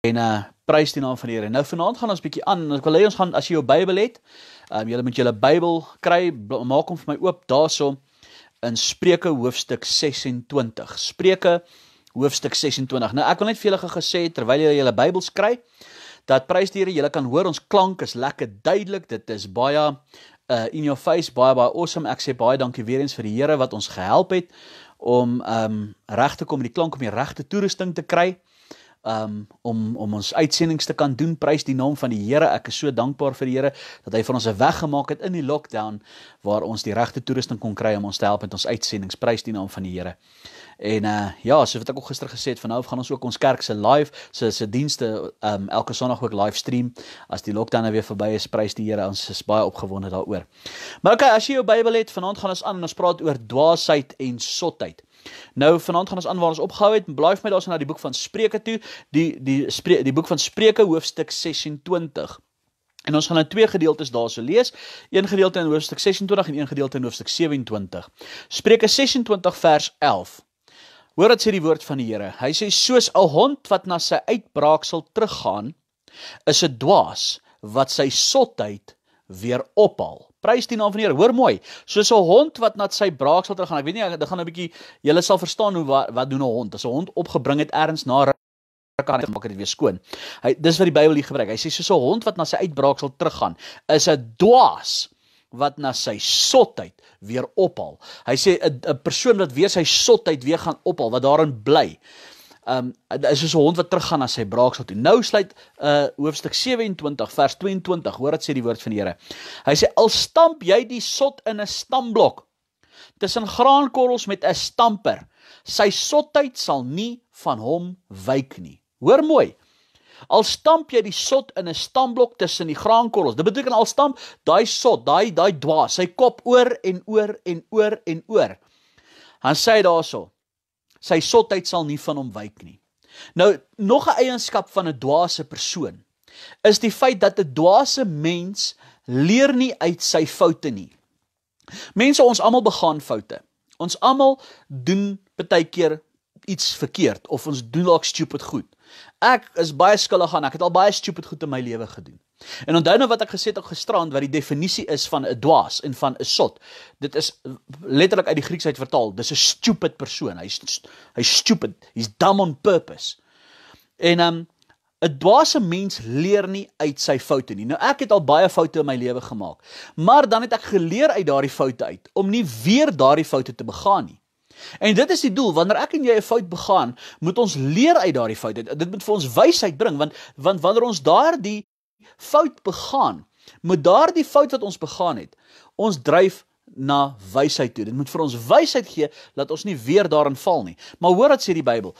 En uh prys die naam van die Here. Nou vanaand gaan ons bietjie aan. Ek wil hê ons gaan as jy jou Bybel het, ehm um, jy moet jou Bybel kry, maak hom vir my oop daarso in Spreuke hoofstuk 26. Spreuke hoofstuk 26. Nou ek wil net vir julle gesê terwyl julle julle Bybels kry dat prys die Here, julle kan hoor ons klank is lekker duidelik. Dit is baie uh in your face, baie baie awesome. Ek sê baie dankie weer eens vir die Here wat ons gehelp het om ehm um, reg te kom met die klank om die regte toerusting te kry um, om om ons uitsendings te kan doen. Prys die naam van die Here. Ek is so dankbaar vir die Here dat hy vir ons 'n weg gemaak het in die lockdown waar ons die regte toerusting kon kry om ons te help met ons uitsendings. Prys die naam van die Here. En uh ja, so wat ek ook gister gesê het, van nou af gaan ons ook ons kerk se live se se dienste um elke Sondag ook live stream as die lockdown nou weer verby is, prys die Here. Ons is baie opgewonde daaroor. Maar okay, as jy jou Bybel het, vanaand gaan ons aan en ons praat oor dwaasheid en sotheid. Nou vanaand gaan ons aan waar ons opgehou het. Bly vir my daarsonder na die boek van Spreuke toe, die die spreek die boek van Spreuke hoofstuk 26. En ons gaan nou twee gedeeltes daarso lees. Een gedeelte in hoofstuk 26 en een gedeelte in hoofstuk 27. Spreuke 26 vers 11. Hoor wat sê die woord van die Here. Hy sê soos 'n hond wat na sy uitbraaksel teruggaan, is 'n dwaas wat sy sotheid weer ophal. Prys die naam van die Here. Hoor mooi. Soos 'n hond wat na sy braaksel terug gaan. Ek weet nie, dit gaan 'n bietjie julle sal verstaan hoe wat, wat doen 'n hond. As 'n hond opgebring het ergens na kan dit maak dit weer skoon. Hy dis wat die Bybel hier gebruik. Hy sê soos 'n hond wat na sy uitbraaksel teruggaan, is 'n dwaas wat na sy sotheid weer ophal. Hy sê 'n 'n persoon wat weer sy sotheid weer gaan ophal, wat daarin bly. Ehm um, is soos 'n hond wat teruggaan na sy braaksel toe. Nou sluit uh hoofstuk 27 vers 22. Hoor wat sê die woord van die Here. Hy sê al stamp jy die sot in 'n stamblok tussen graankorrels met 'n stamper, sy sotheid sal nie van hom wyk nie. Hoor mooi. Al stamp jy die sot in 'n stamblok tussen die graankorrels. Dit beteken al stamp daai sot, daai daai dwaas, sy kop oor en oor en oor en oor. Hy sê daaroor. So, sy sotheid sal nie van hom wyk nie. Nou, nog 'n eienskap van 'n dwaase persoon is die feit dat 'n dwaase mens leer nie uit sy foute nie. Mense, ons almal begaan foute. Ons almal doen baie keer iets verkeerd of ons doen dalk stupid goed. Ek is baie skuldig aan. Ek het al baie stupid goed in my lewe gedoen. En onthou nou wat ek gesê het op gisterand wat die definisie is van 'n dwaas en van 'n sot. Dit is letterlik uit die Grieks uit vertaal. Dis 'n stupid persoon. Hy's hy's stupid. He's dumb on purpose. En um ehm, 'n dwaase mens leer nie uit sy foute nie. Nou ek het al baie foute in my lewe gemaak. Maar dan het ek geleer uit daardie foute uit om nie weer daardie foute te begaan nie. En dit is die doel wanneer ek en jy 'n fout begaan, moet ons leer uit daardie fout. Dit moet vir ons wysheid bring want want wanneer ons daardie fout begaan, met daardie fout wat ons begaan het, ons dryf na wysheid toe. Dit moet vir ons wysheid gee dat ons nie weer daarin val nie. Maar hoor wat sê die Bybel?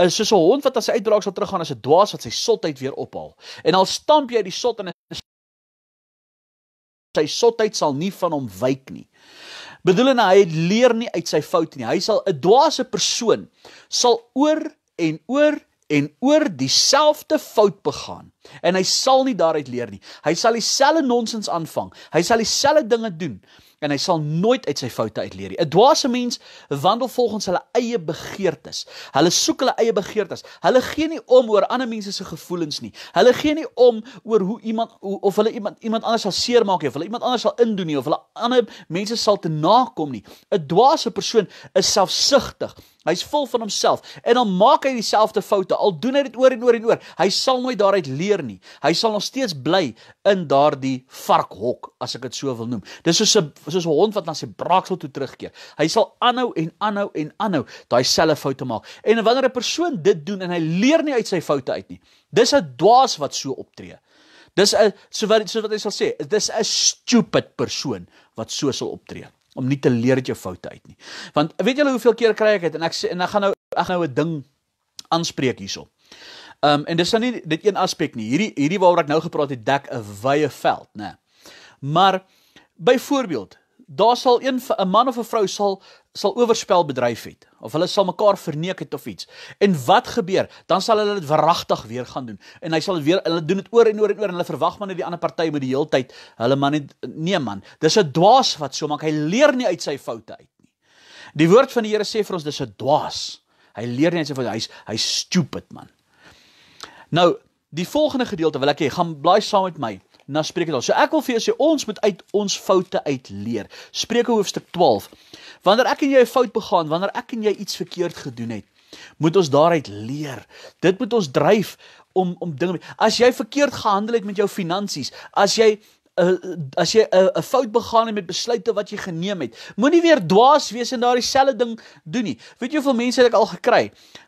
Is soos 'n hond wat as hy uitbraak sal teruggaan as 'n dwaas wat sy sotheid weer ophaal. En al stamp jy die sot in sy sotheid sal nie van hom wyk nie. Bedoelende hy leer nie uit sy foute nie. Hy sal 'n dwaase persoon sal oor en oor en oor dieselfde fout begaan en hy sal nie daaruit leer nie. Hy sal dieselfde nonsens aanvang. Hy sal dieselfde dinge doen en hy sal nooit uit sy foute uitleer nie. 'n Dwaase mens wandel volgens hulle eie begeertes. Hulle soek hulle eie begeertes. Hulle gee nie om oor ander mense se gevoelens nie. Hulle gee nie om oor hoe iemand of hulle iemand iemand anders sal seermaak of hulle iemand anders sal indoen nie of hulle ander mense sal te nakom nie. 'n Dwaase persoon is selfsugtig. Hy's vol van homself en dan maak hy dieselfde foute. Al doen hy dit oor en oor en oor. Hy sal nooit daaruit leer nie. Hy sal nog steeds bly in daardie varkhok, as ek dit so wil noem. Dis soos 'n soos 'n hond wat na sy braaksel toe terugkeer. Hy sal aanhou en aanhou en aanhou daai selfe foute maak. En wanneer 'n persoon dit doen en hy leer nie uit sy foute uit nie. Dis 'n dwaas wat so optree. Dis 'n so wat so wat hy sal sê, dis 'n stupid persoon wat so sal optree om nie te leer uit jou foute uit nie. Want weet julle hoeveel keer kry ek dit en ek sê en ek gaan nou ek gaan nou 'n ding aanspreek hierso. Ehm um, en dis dan nou nie dit een aspek nie. Hierdie hierdie waaroor ek nou gepraat het dek 'n wye veld, né. Maar byvoorbeeld daar sal een 'n man of 'n vrou sal sal oorspel bedryf het of hulle sal mekaar verneek het of iets. En wat gebeur? Dan sal hulle dit wragtig weer gaan doen. En hy sal weer hulle doen dit oor en oor en oor en hulle verwag maar net die ander party met die heeltyd hulle man net nee man. Dis 'n dwaas wat so maak. Hy leer nie uit sy foute uit nie. Die woord van die Here sê vir ons dis 'n dwaas. Hy leer nie uit sy foute. Hy's hy's stupid man. Nou, die volgende gedeelte wil ek hê gaan blaai saam met my na Spreuke 12. So ek wil vir julle sê ons moet uit ons foute uitleer. Spreuke hoofstuk 12. Wanneer ek en jy 'n fout begaan, wanneer ek en jy iets verkeerd gedoen het, moet ons daaruit leer. Dit moet ons dryf om om dinge. As jy verkeerd gehandel het met jou finansies, as jy uh, as jy 'n uh, uh, fout begaan het met besluite wat jy geneem het, moenie weer dwaas wees en daardie selfde ding doen nie. Weet jy hoeveel mense het ek al gekry?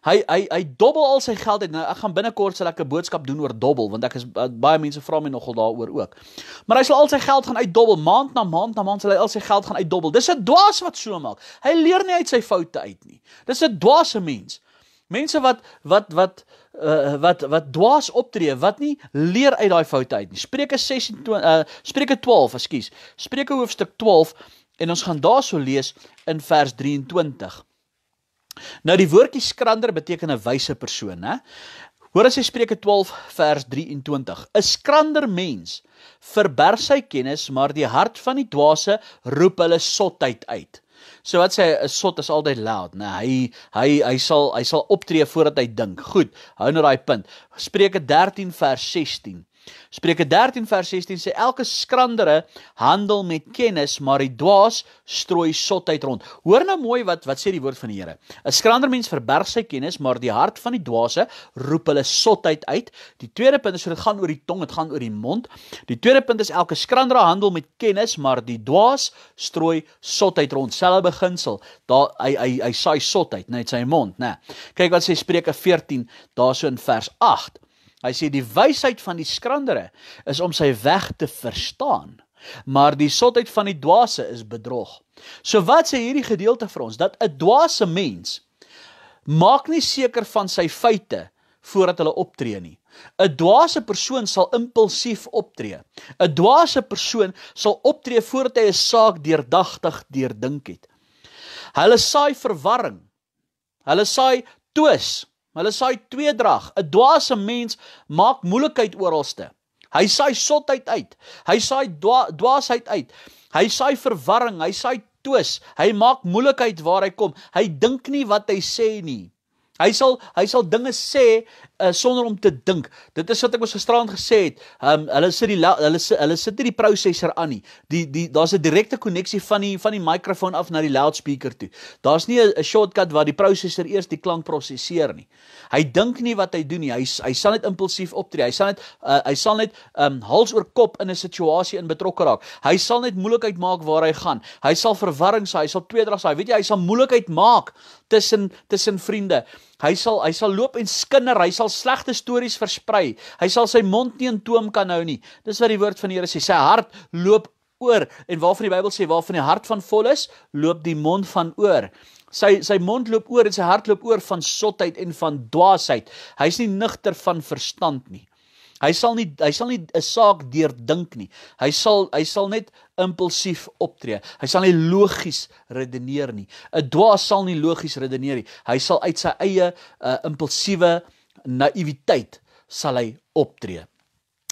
Hy hy hy dobbel al sy geld uit. Nou ek gaan binnekort sal ek 'n boodskap doen oor dobbel want ek is uh, baie mense vra my nogal daaroor ook. Maar hy sal al sy geld gaan uitdobbel maand na maand na maand sal hy al sy geld gaan uitdobbel. Dis 'n dwaas wat so maak. Hy leer nie uit sy foute uit nie. Dis 'n dwaase mens. Mense wat wat wat uh, wat wat dwaas optree, wat nie leer uit daai foute uit nie. Spreuke 16 uh, eh, Spreuke 12, ekskuus. Spreuke hoofstuk 12 en ons gaan daarso lees in vers 23. Nou die woordjie skrander beteken 'n wyse persoon, hè? Hoor as jy Spreuke 12 vers 23. 'n Skrander mens verberg sy kennis, maar die hart van die dwaase roep hulle sotheid uit. So wat sê 'n sot is altyd luid, né? Nee, hy hy hy sal hy sal optree voordat hy dink. Goed, hou net nou daai punt. Spreuke 13 vers 16. Spreuke 13 vers 16 sê elke skrandere handel met kennis, maar die dwaas strooi sotheid rond. Hoor nou mooi wat wat sê die woord van die Here. 'n Skrander mens verberg sy kennis, maar die hart van die dwaase roep hulle sotheid uit. Die tweede punt is dit gaan oor die tong, dit gaan oor die mond. Die tweede punt is elke skrandere handel met kennis, maar die dwaas strooi sotheid rond. Selfe beginsel. Daar hy hy hy saai sotheid net sy mond, né? Kyk wat sê Spreuke 14 daarso in vers 8. Hy sê die wysheid van die skrandere is om sy weg te verstaan, maar die sotheid van die dwaase is bedrog. So wat sê hierdie gedeelte vir ons dat 'n dwaase mens maak nie seker van sy feite voordat hulle optree nie. 'n Dwaase persoon sal impulsief optree. 'n Dwaase persoon sal optree voordat hy 'n saak deurdagtig deurdink het. Hulle saai verwarring. Hulle saai twis maar hulle saai tweedrag. 'n Dwaase mens maak moeilikheid oralste. Hy saai sotheid uit. Hy saai dwa, dwaasheid uit. Hy saai verwarring, hy saai twis. Hy maak moeilikheid waar hy kom. Hy dink nie wat hy sê nie. Hy sal hy sal dinge sê uh, sonder om te dink. Dit is wat ek ons gisteraand gesê het. Um, hulle sit die hulle hulle sit nie die prosesor aan nie. Die die daar's 'n direkte koneksie van die van die mikrofoon af na die loudspeaker toe. Daar's nie 'n shortcut waar die prosesor eers die klank prosesseer nie. Hy dink nie wat hy doen nie. Hy hy sal net impulsief optree. Hy sal net uh, hy sal net um, hals oor kop in 'n situasie in betrokke raak. Hy sal net moeilikheid maak waar hy gaan. Hy sal verwarring saai, hy sal tweedrag saai. Weet jy, hy sal moeilikheid maak tussen tussen vriende. Hy sal hy sal loop en skinder, hy sal slegte stories versprei. Hy sal sy mond nie in toom kan hou nie. Dis wat die woord van die Here sê. Sy hart loop oor en waarvan die Bybel sê waarvan die hart van vol is, loop die mond van oor. Sy sy mond loop oor en sy hart loop oor van sotheid en van dwaasheid. Hy's nie nigter van verstand nie. Hy sal nie hy sal nie 'n saak deur dink nie. Hy sal hy sal net impulsief optree. Hy sal nie logies redeneer nie. 'n Dwaas sal nie logies redeneer nie. Hy sal uit sy eie uh, eh, impulsiewe naïwiteit sal hy optree.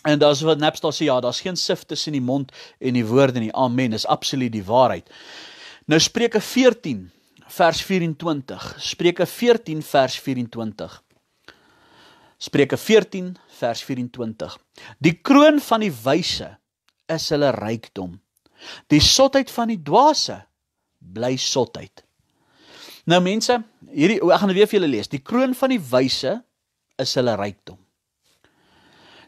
En daas wat Napstor sê, ja, daar's geen sif tussen die mond en die woorde nie. Amen. Dis absoluut die waarheid. Nou Spreuke 14 vers 24. Spreuke 14 vers 24. Spreuke 14 vers 24. Die kroon van die wyse is hulle rykdom. Die sotheid van die dwaase bly sotheid. Nou mense, hierdie ek gaan nou weer vir julle lees. Die kroon van die wyse is hulle rykdom.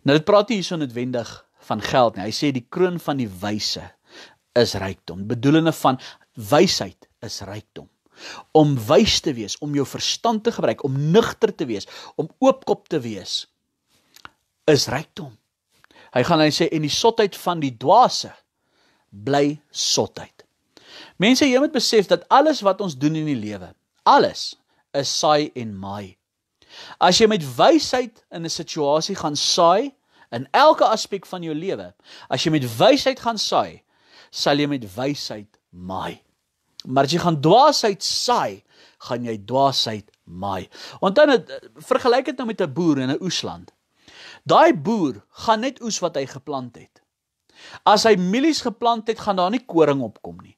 Nou dit praat nie hierson netwendig van geld nie. Hy sê die kroon van die wyse is rykdom. Bedoelende van wysheid is rykdom om wys te wees, om jou verstand te gebruik, om nugter te wees, om oopkop te wees is rykdom. Hy gaan hy sê en die sotheid van die dwaase bly sotheid. Mense, jy moet besef dat alles wat ons doen in die lewe, alles is saai en maai. As jy met wysheid in 'n situasie gaan saai in elke aspek van jou lewe, as jy met wysheid gaan saai, sal jy met wysheid maai maar as jy gaan dwaasheid saai, gaan jy dwaasheid maai. Onthou net vergelyk dit nou met 'n boer in 'n oesland. Daai boer gaan net oes wat hy geplant het. As hy mielies geplant het, gaan daar nie koring opkom nie.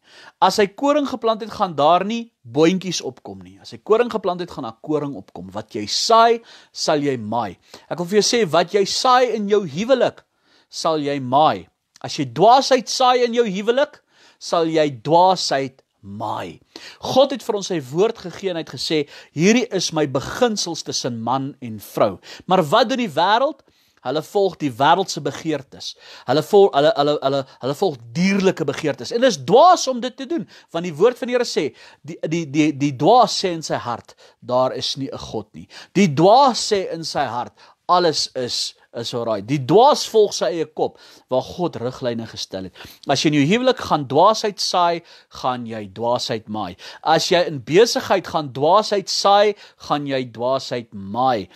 As hy koring geplant het, gaan daar nie boontjies opkom nie. As hy koring geplant het, gaan daar koring opkom. Wat jy saai, sal jy maai. Ek wil vir jou sê wat jy saai in jou huwelik, sal jy maai. As jy dwaasheid saai in jou huwelik, sal jy dwaasheid my. God het vir ons sy woord gegee en hy het gesê, hierdie is my beginsels tussen man en vrou. Maar wat doen die wêreld? Hulle volg die wêreldse begeertes. Hulle volg hulle hulle hulle hulle volg dierlike begeertes. En dit is dwaas om dit te doen, want die woord van die Here sê, die die die die dwaas sê in sy hart, daar is nie 'n God nie. Die dwaas sê in sy hart, alles is is oraai. Die dwaas volg sy eie kop waar God riglyne gestel het. As jy in jou huwelik gaan dwaasheid saai, gaan jy dwaasheid maai. As jy in besigheid gaan dwaasheid saai, gaan jy dwaasheid maai.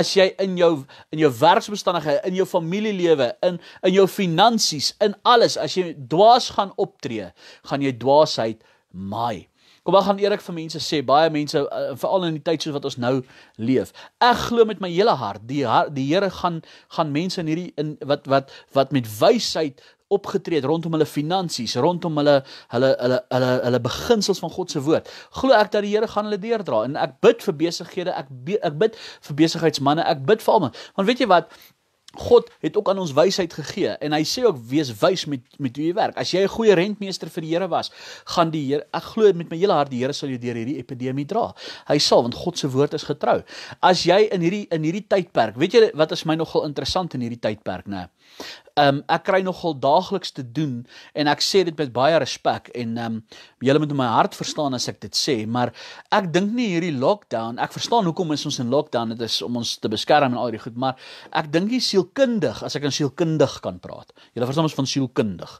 As jy in jou in jou werksomstandighede, in jou familielewe, in in jou finansies, in alles as jy dwaas gaan optree, gaan jy dwaasheid maai. Kom ek gaan eerlik vir mense sê, baie mense eh, veral in die tyd soos wat ons nou leef. Ek glo met my hele hart, die die Here gaan gaan mense in hierdie in wat wat wat met wysheid opgetree het rondom hulle finansies, rondom hulle hulle hulle hulle hulle beginsels van God se woord. Glo ek dat die Here gaan hulle deurdra en ek bid vir besighede, ek be, ek bid vir besigheidsmense, ek bid vir almal. Want weet jy wat, God het ook aan ons wysheid gegee en hy sê ook wees wys met met hoe jy werk. As jy 'n goeie rentmeester vir die Here was, gaan die Here ek glo met my hele hart die Here sal jou deur hierdie epidemie dra. Hy sal want God se woord is getrou. As jy in hierdie in hierdie tydperk, weet jy wat is my nogal interessant in hierdie tydperk, né? Nee? Ehm um, ek kry nogal daagliks te doen en ek sê dit met baie respek en ehm um, julle moet my hart verstaan as ek dit sê, maar ek dink nie hierdie lockdown, ek verstaan hoekom is ons in lockdown, dit is om ons te beskerm en al die goed, maar ek dink nie sielkundig, as ek aan sielkundig kan praat. Julle verstaan ons van sielkundig.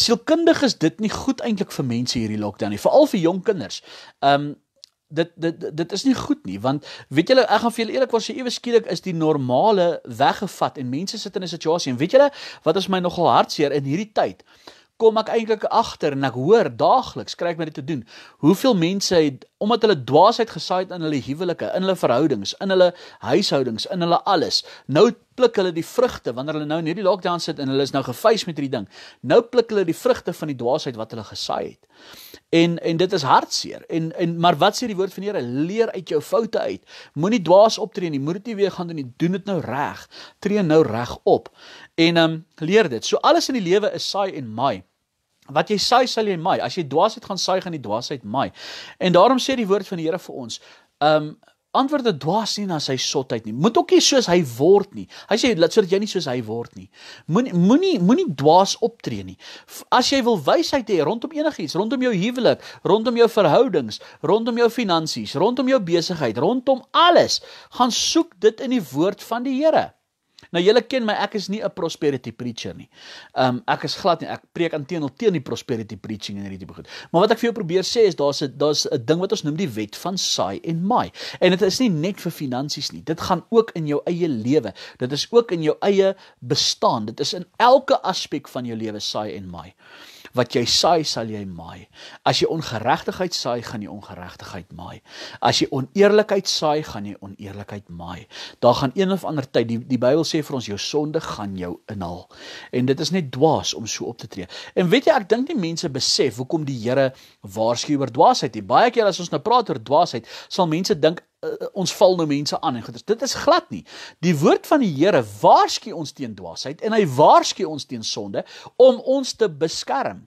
Sielkundig is dit nie goed eintlik vir mense hierdie lockdown nie, veral vir jong kinders. Ehm um, dit dit dit is nie goed nie want weet julle ek gaan vir julle eerlik was jy ewe skielik is die normale weggevat en mense sit in 'n situasie en weet julle wat is my nogal hartseer in hierdie tyd kom ek eintlik agter en ek hoor daagliks kry ek met dit te doen hoeveel mense het omdat hulle dwaasheid gesaai het in hulle huwelike in hulle verhoudings in hulle huishoudings in hulle alles nou pluk hulle die vrugte wanneer hulle nou in hierdie lockdown sit en hulle is nou gefaced met hierdie ding nou pluk hulle die vrugte van die dwaasheid wat hulle gesaai het En en dit is hartseer. En en maar wat sê die woord van die Here? Leer uit jou foute uit. Moenie dwaas optree nie. Moet dit nie weer gaan doen nie. Doen dit nou reg. Tree nou reg op. En ehm um, leer dit. So alles in die lewe is saai en maai. Wat jy saai, sal jy maai. As jy dwaasheid gaan saai, gaan jy dwaasheid maai. En daarom sê die woord van die Here vir ons, ehm um, antwoord 'n dwaas nie na sy sotheid nie. Moet ook nie soos hy word nie. Hy sê laat sodat jy nie soos hy word nie. Moenie moenie moenie dwaas optree nie. As jy wil wysheid hê rondom enigiets, rondom jou huwelik, rondom jou verhoudings, rondom jou finansies, rondom jou besigheid, rondom alles, gaan soek dit in die woord van die Here. Nou julle ken my, ek is nie 'n prosperity preacher nie. Um ek is glad nie. Ek preek intedeel teen die prosperity preaching en hierdie tipe goed. Maar wat ek vir jou probeer sê is daar's 'n daar's 'n ding wat ons noem die wet van saai en maai. En dit is nie net vir finansies nie. Dit gaan ook in jou eie lewe. Dit is ook in jou eie bestaan. Dit is in elke aspek van jou lewe saai en maai. Wat jy saai, sal jy maai. As jy ongeregtigheid saai, gaan jy ongeregtigheid maai. As jy oneerlikheid saai, gaan jy oneerlikheid maai. Daar gaan een of ander tyd die die Bybel sê vir ons jou sonde gaan jou inhaal. En dit is net dwaas om so op te tree. En weet jy, ek dink nie mense besef hoekom die Here waarsku oor dwaasheid nie. Baie kere as ons nou praat oor dwaasheid, sal mense dink uh, ons val nou mense aan en goeders. Dit is glad nie. Die woord van die Here waarsku ons teen dwaasheid en hy waarsku ons teen sonde om ons te beskerm.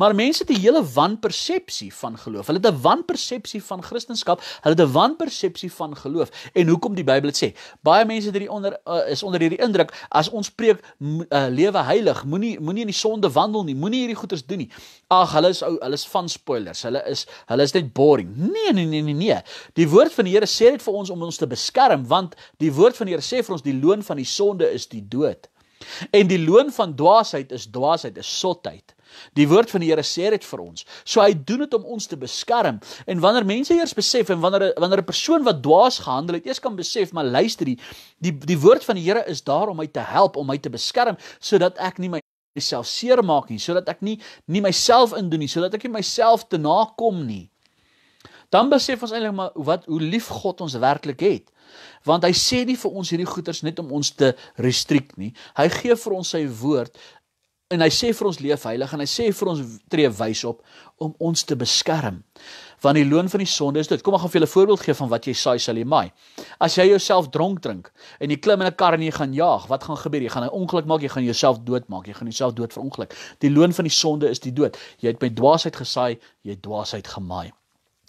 Maar mense het 'n hele wanpersepsie van geloof. Hulle het 'n wanpersepsie van Christendom. Hulle het 'n wanpersepsie van geloof. En hoekom die Bybel dit sê? Baie mense hierdie onder uh, is onder hierdie indruk as ons preek uh, lewe heilig, moenie moenie in die sonde wandel nie, moenie hierdie goeters doen nie. Ag, hulle is ou, hulle is van spoilers. Hulle is hulle is net boring. Nee, nee, nee, nee, nee. Die woord van die Here sê dit vir ons om ons te beskerm want die woord van die Here sê vir ons die loon van die sonde is die dood. En die loon van dwaasheid is dwaasheid, is sotheid. Die woord van die Here sê dit vir ons. So hy doen dit om ons te beskerm. En wanneer mense eers besef en wanneer wanneer 'n persoon wat dwaas gehandel het, eers kan besef, maar luister, die die, die woord van die Here is daar om my te help, om my te beskerm sodat ek nie myself seermaak nie, sodat ek nie nie myself indoen nie, sodat ek nie myself te nakom nie. Dan besef ons eintlik maar wat hoe lief God ons werklik het. Want hy sê nie vir ons hierdie goeders net om ons te restrik nie. Hy gee vir ons sy woord En hy sê vir ons leef heilig en hy sê vir ons tree wys op om ons te beskerm. Want die loon van die sonde is dood. Kom ek gaan vir julle 'n voorbeeld gee van wat jy saai sal jy maai. As jy jouself dronk drink en jy klim in 'n kar en jy gaan jaag, wat gaan gebeur? Jy gaan 'n ongeluk maak, jy gaan jouself doodmaak, jy gaan jouself dood verongeluk. Die loon van die sonde is die dood. Jy het met dwaasheid gesaai, jy het dwaasheid gemaai.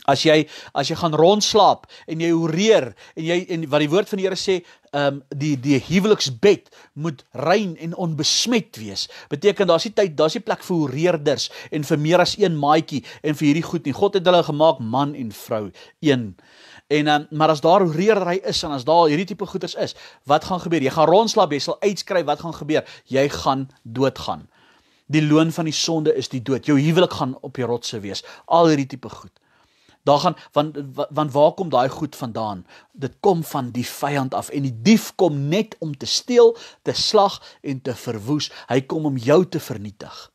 As jy as jy gaan rondslaap en jy horeer en jy en wat die woord van die Here sê, ehm um, die die huweliksbed moet rein en onbesmet wees. Beteken daar's nie tyd, daar's nie plek vir horeerders en vir meer as een maatjie en vir hierdie goed nie. God het hulle gemaak man en vrou, een. En um, maar as daar horeerry is en as daar hierdie tipe goeders is, wat gaan gebeur? Jy gaan rondslaap, jy sal uitskry wat gaan gebeur. Jy gaan doodgaan. Die loon van die sonde is die dood. Jou huwelik gaan op die rotse wees. Al hierdie tipe goed. Daar gaan van van waar kom daai goed vandaan? Dit kom van die vyand af en die dief kom net om te steel, te slag en te verwoes. Hy kom om jou te vernietig.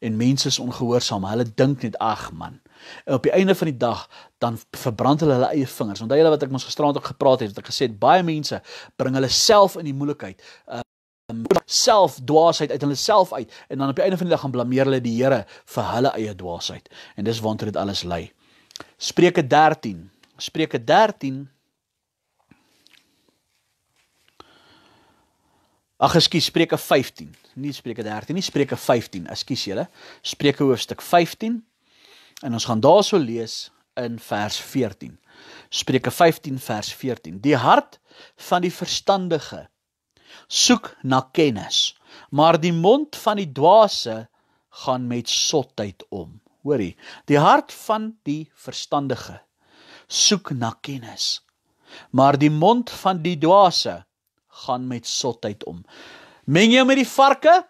En mense is ongehoorsaam. Hulle dink net, ag man. En op die einde van die dag dan verbrand hulle hulle eie vingers. Onthou julle wat ek ons gisteraand ook gepraat het, wat ek gesê het, baie mense bring hulle self in die moeilikheid. Uh, self dwaasheid uit hulle self uit en dan op die einde van die dag gaan blameer hulle die Here vir hulle eie dwaasheid. En dis waartoe dit alles lei. Spreuke 13. Spreuke 13. Ag, ekskuus, Spreuke 15. Nie Spreuke 13 nie, Spreuke 15. Ekskuus julle. Spreuke hoofstuk 15. En ons gaan daarso lees in vers 14. Spreuke 15 vers 14. Die hart van die verstandige soek na kennis, maar die mond van die dwaase gaan met sotheid om hoorie. Die hart van die verstandige soek na kennis. Maar die mond van die dwaase gaan met sotheid om. Meng jy met die varke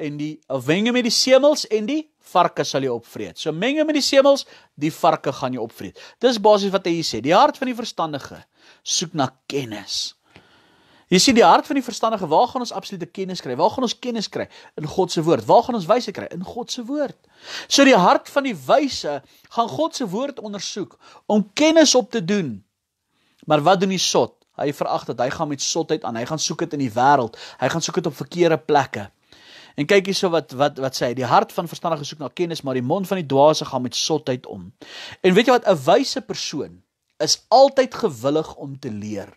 en die wenge met die semels en die varke sal jy opvreet. So meng jy met die semels, die varke gaan jy opvreet. Dis basies wat hy sê. Die hart van die verstandige soek na kennis. Jy sien die hart van die verstandige, waar gaan ons absolute kennis kry? Waar gaan ons kennis kry? In God se woord. Waar gaan ons wyse kry? In God se woord. So die hart van die wyse gaan God se woord ondersoek om kennis op te doen. Maar wat doen die sot? Hy verag dat hy gaan met sotheid aan. Hy gaan soek dit in die wêreld. Hy gaan soek dit op verkeerde plekke. En kyk hierso wat wat wat sê hy, die hart van verstandige soek na kennis, maar die mond van die dwaase gaan met sotheid om. En weet jy wat 'n wyse persoon is altyd gewillig om te leer.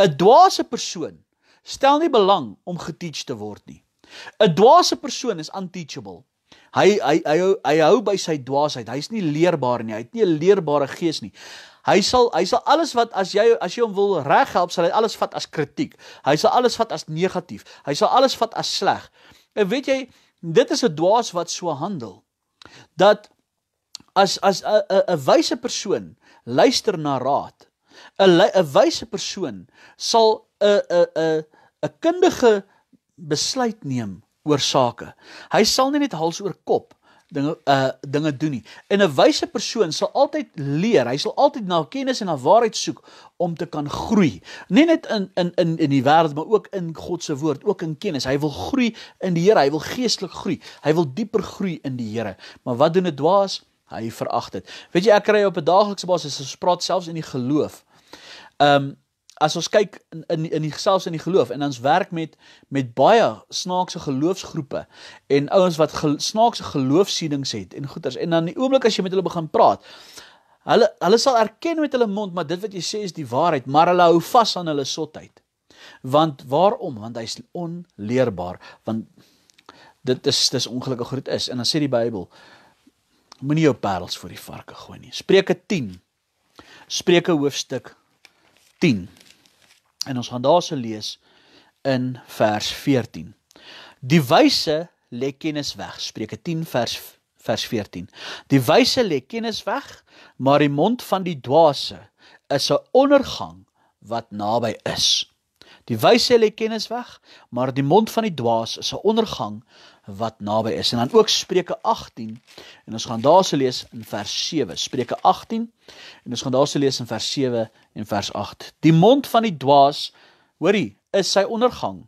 'n Dwaase persoon stel nie belang om geteach te word nie. 'n Dwaase persoon is unteachable. Hy hy hy hy hou by sy dwaasheid. Hy's nie leerbaar nie. Hy het nie 'n leerbare gees nie. Hy sal hy sal alles wat as jy as jy hom wil reghelp, sal hy alles vat as kritiek. Hy sal alles vat as negatief. Hy sal alles vat as sleg. En weet jy, dit is 'n dwaas wat so handel. Dat as as 'n 'n wyse persoon luister na raad, 'n 'n wyse persoon sal 'n 'n 'n 'n kundige besluit neem oor sake. Hy sal nie net hals oor kop dinge uh dinge doen nie. En 'n wyse persoon sal altyd leer. Hy sal altyd na kennis en na waarheid soek om te kan groei. Nie net in in in in die wêreld, maar ook in God se woord, ook in kennis. Hy wil groei in die Here, hy wil geestelik groei. Hy wil dieper groei in die Here. Maar wat doen 'n dwaas? Hy verag dit. Weet jy, ek kry op 'n daaglikse basis, ons praat selfs in die geloof Ehm um, as ons kyk in in die selfs in die geloof en ons werk met met baie snaakse geloofsgroepe en ouens wat gel, snaakse geloofsiedings het en goeters en dan in die oomblik as jy met hulle begin praat hulle hulle sal erken met hulle mond maar dit wat jy sê is die waarheid maar hulle hou vas aan hulle sotheid want waarom want hy's onleerbaar want dit is dis ongelukkig groot is en dan sê die Bybel moenie jou parels vir die varke gooi nie Spreuke 10 Spreuke hoofstuk 10 10. En ons gaan daarse lees in vers 14. Die wyse lê kennis weg. Spreuke 10 vers vers 14. Die wyse lê kennis weg, maar die mond van die dwaase is 'n ondergang wat naby is. Die wyse lê kennis weg, maar die mond van die dwaas is 'n ondergang wat naby is. En dan ook Spreuke 18 en ons gaan daar se lees in vers 7. Spreuke 18 en ons gaan daar se lees in vers 7 en vers 8. Die mond van die dwaas, hoorie, is sy ondergang.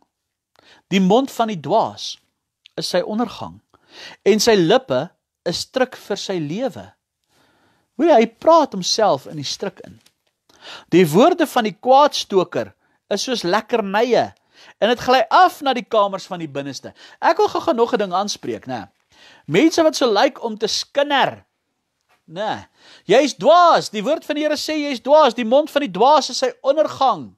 Die mond van die dwaas is sy ondergang en sy lippe is struik vir sy lewe. Hoe hy praat homself in die struik in. Die woorde van die kwaadstoker is soos lekkernye en dit gly af na die kamers van die binneste. Ek wil gou-gou nog 'n ding aanspreek, né? Mense wat so lyk like om te skinder. Né? Jy's dwaas. Die woord van die Here sê jy's dwaas. Die mond van die dwaas is sy ondergang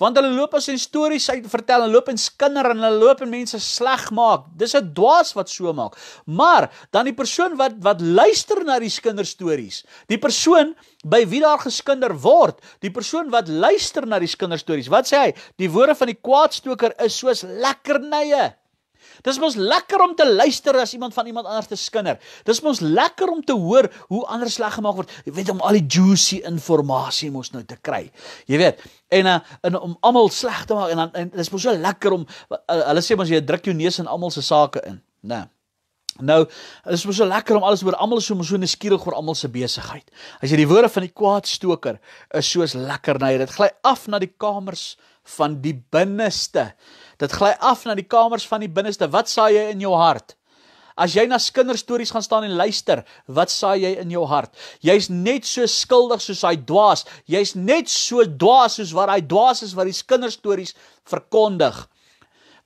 want hulle loop as 'n storie sy vertel en loop en skinder en hulle loop en mense sleg maak. Dis 'n dwaas wat so maak. Maar dan die persoon wat wat luister na die kinderstories, die persoon by wie daar geskinder word, die persoon wat luister na die kinderstories, wat sê hy? Die woorde van die kwaadstoker is soos lekkernye. Dis mos lekker om te luister as iemand van iemand anders te skinder. Dis mos lekker om te hoor hoe ander sleg gemaak word. Jy weet om al die juicy inligting mos nou te kry. Jy weet, en eh, en om almal sleg te maak en dan en dis mos so lekker om eh, hulle sê mos jy druk jou neus in almal se sake in, né? Nee. Nou, dit is mos so lekker om alles oor almal so so nuuskierig oor almal se besigheid. As jy die woorde van die kwaadstoker is soos lekker, nee, dit gly af na die kamers uh van die binneste. Dit gly af na die kamers van die binneste. Wat saai jy in jou hart? As jy na kinderstories gaan staan en luister, wat saai jy in jou hart? Jy's net so skuldig soos hy dwaas. Jy's net so dwaas soos wat hy dwaas is wat die kinderstories verkondig.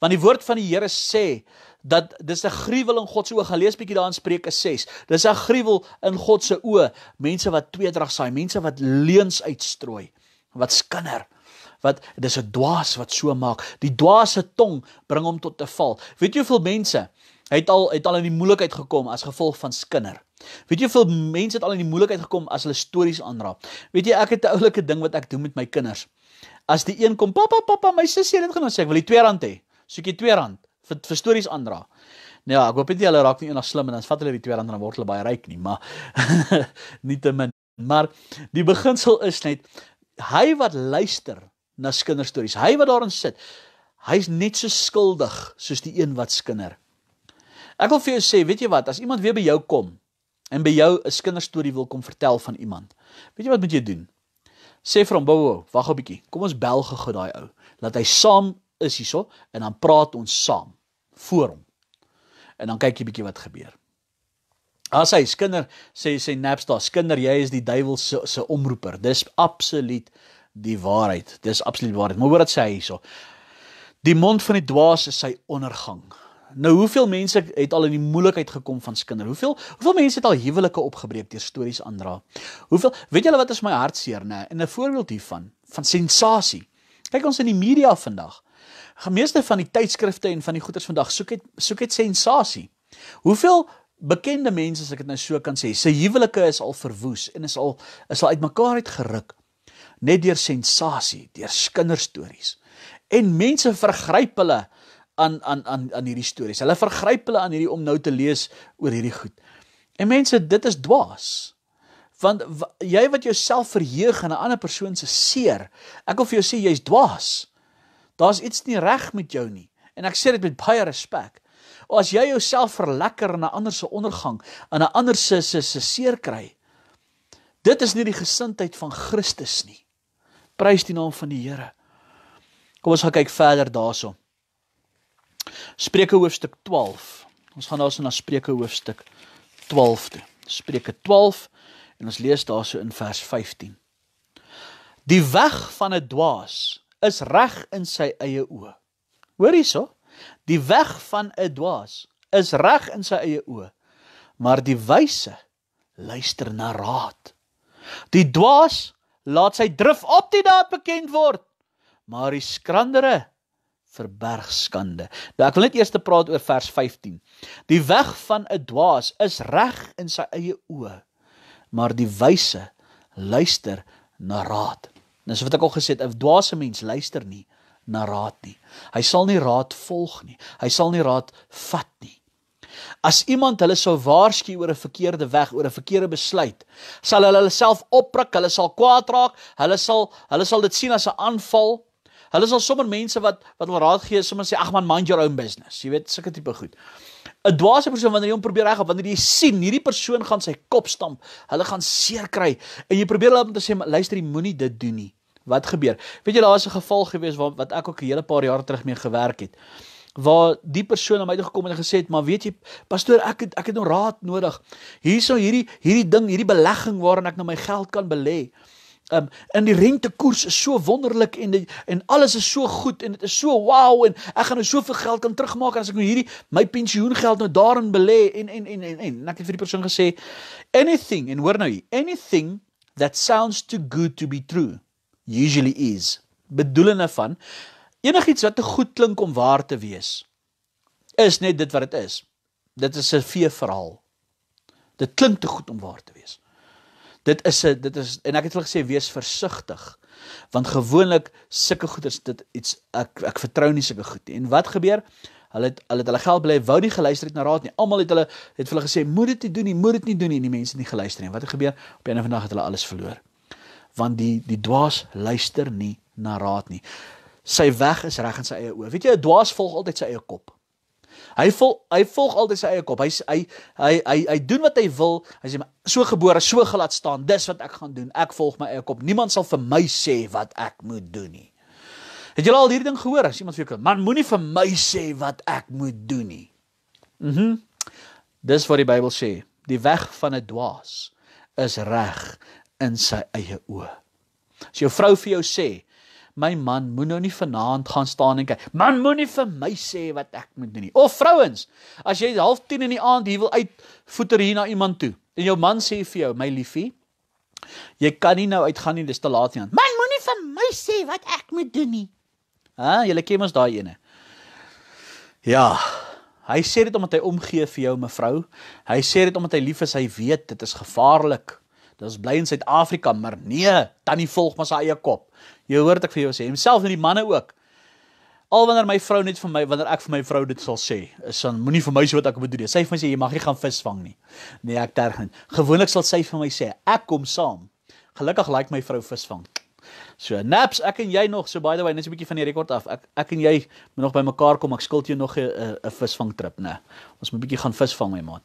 Want die woord van die Here sê dat dis 'n gruwel in God se oë. Gelees bietjie daarin Spreuke 6. Dis 'n gruwel in God se oë, mense wat tweedrag saai, mense wat leuns uitstrooi, wat skinder wat dis 'n dwaas wat so maak. Die dwaase tong bring hom tot 'n val. Weet jy hoeveel mense het al het al in die moeilikheid gekom as gevolg van skinder? Weet jy hoeveel mense het al in die moeilikheid gekom as hulle stories aanraap? Weet jy ek het 'n oulike ding wat ek doen met my kinders. As die een kom, "Pappa, pappa, my sussie het dit gedoen," sê ek, "Wil jy R2 hê? Soek jy R2 vir vir stories aandra." Nou ja, ek hoop net hulle raak nie eendag slim en dan vat hulle die R2 en dan word hulle baie ryk nie, maar nie te min. Maar die beginsel is net hy wat luister na skinderstories. Hy wat daarin sit, hy's net so skuldig soos die een wat skinder. Ek wil vir jou sê, weet jy wat, as iemand weer by jou kom en by jou 'n skinderstorie wil kom vertel van iemand, weet jy wat moet jy doen? Sê vir hom, "Bo, wag 'n bietjie. Kom ons bel gou daai ou. Laat hy saam is hierso en dan praat ons saam voor hom." En dan kyk jy bietjie wat gebeur. As hy skinder sê sê Napstar, skinder jy is die duiwel se se omroeper. Dis absoluut die waarheid. Dis absoluut waarheid. Maar hoor wat sê hy hierso. Die mond van die dwaas is sy ondergang. Nou hoeveel mense het al in die moeilikheid gekom van skinder? Hoeveel hoeveel mense het al huwelike opgebreek deur stories aandra? Hoeveel weet julle wat is my hartseer nê? En 'n voorbeeld hiervan van sensasie. Kyk ons in die media vandag. Gemeeste van die tydskrifte en van die goeters vandag soek het soek het sensasie. Hoeveel bekende mense as ek dit nou so kan sê, se huwelike is al verwoes en is al is al uitmekaar uitgeruk net deur sensasie, deur skinderstories. En mense vergryp hulle aan aan aan aan hierdie stories. Hulle vergryp hulle aan hierdie om nou te lees oor hierdie goed. En mense, dit is dwaas. Want jy wat jouself verheug aan 'n ander persoon se seer, ek wil vir jou sê jy's dwaas. Daar's iets nie reg met jou nie. En ek sê dit met baie respek. As jy jouself verlekker in 'n ander se ondergang, in 'n ander se se se seer kry, dit is nie die gesindheid van Christus nie. Prys die naam van die Here. Kom ons gaan kyk verder daaroor. Spreuke hoofstuk 12. Ons gaan daarsoos na Spreuke hoofstuk 12 toe. Spreuke 12 en ons lees daarsoos in vers 15. Die weg van 'n dwaas is reg in sy eie oë. Hoor hierso. Die weg van 'n dwaas is reg in sy eie oë, maar die wyse luister na raad. Die dwaas laat sy drif op die daad bekend word. Maar die skrandere verberg skande. Nou ek wil net eers te praat oor vers 15. Die weg van 'n dwaas is reg in sy eie oë, maar die wyse luister na raad. Dis wat ek al gesê het, 'n dwaase mens luister nie na raad nie. Hy sal nie raad volg nie. Hy sal nie raad vat nie. As iemand hulle sou waarsku oor 'n verkeerde weg, oor 'n verkeerde besluit, sal hulle hulle self opprik, hulle sal kwaad raak, hulle sal hulle sal dit sien as 'n aanval. Hulle sal sommer mense wat wat hulle raad gee, sommer sê ag man, mind your own business. Jy weet, sulke tipe goed. 'n Dwaase persoon wanneer jy hom probeer regop, wanneer jy sien hierdie persoon gaan sy kop stamp, hulle gaan seer kry en jy probeer hulle om te sê luister, jy moenie dit doen nie. Wat gebeur? Weet jy daar was 'n geval gewees wat wat ek ook 'n hele paar jaar terug mee gewerk het waar die persoon aan my toe gekom en gesê het, "Maar weet jy, pastoor, ek het ek het nog raad nodig. Hierso hierdie hierdie ding, hierdie belegging waarin ek nou my geld kan belê." Um in die rentekoers is so wonderlik en die, en alles is so goed en dit is so wow en ek gaan nou soveel geld kan terugmaak as ek nou hierdie my pensioengeld nou daarin belê en en en en en, en ek het vir die persoon gesê anything en hoor nou hier anything that sounds too good to be true usually is bedoelene van Enigiets wat te goed klink om waar te wees is net dit wat dit is. Dit is 'n feeverhaal. Dit klink te goed om waar te wees. Dit is 'n dit is en ek het wel gesê wees versigtig want gewoonlik sulke goeders dit iets ek ek vertrou nie sulke goed nie. En wat gebeur? Hulle het hulle het hulle geld bly wou nie geluister het na raad nie. Almal het hulle het hulle gesê moed dit nie doen nie, moed dit nie doen nie. En die mense het nie geluister nie. Wat het gebeur? Op 'n van dag het hulle alles verloor. Want die die dwaas luister nie na raad nie sy weg is reg in sy eie oë. Weet jy, 'n dwaas volg altyd sy eie kop. Hy vol hy volg altyd sy eie kop. Hy hy hy hy, hy doen wat hy wil. Hy sê so gebore, so gelaat staan. Dis wat ek gaan doen. Ek volg my eie kop. Niemand sal vir my sê wat ek moet doen nie. Het jy al hierdie ding gehoor as iemand vir jou sê, "Man, moenie vir my sê wat ek moet doen nie." Mhm. Mm Dis wat die Bybel sê. Die weg van 'n dwaas is reg in sy eie oë. As jou vrou vir jou sê, my man moet nou nie vanaand gaan staan en kyk. Man moenie vir my sê wat ek moet doen nie. Of vrouens, as jy 09:30 in die aand hier wil uit voeter hier na iemand toe en jou man sê vir jou, my liefie, jy kan nie nou uitgaan nie, dis te laat nie. Man moenie vir my sê wat ek moet doen nie. Hæ, ah, julle ken mos daai ene. Ja. Hy sê dit omdat hy omgee vir jou mevrou. Hy sê dit omdat hy lief is, hy weet dit is gevaarlik. Dit is bly in Suid-Afrika, maar nee, tannie volg maar sy eie kop. Jy hoor dit ek vir jou sê, homself en die manne ook. Al wanneer my vrou net vir my wanneer ek vir my vrou dit sal sê, is dan moenie vir my sê wat ek moet doen nie. Sy sê vir my sê jy mag nie gaan visvang nie. Nee, ek terg nie. Gewoonlik sal sy vir my sê ek kom saam. Gelukkig like my vrou visvang. So naps, ek en jy nog. So by the way, net 'n bietjie van die rekord af. Ek ek en jy moet nog by mekaar kom. Ek skuld jou nog 'n 'n visvangtrip, né? Ons moet 'n bietjie gaan visvang, my maat.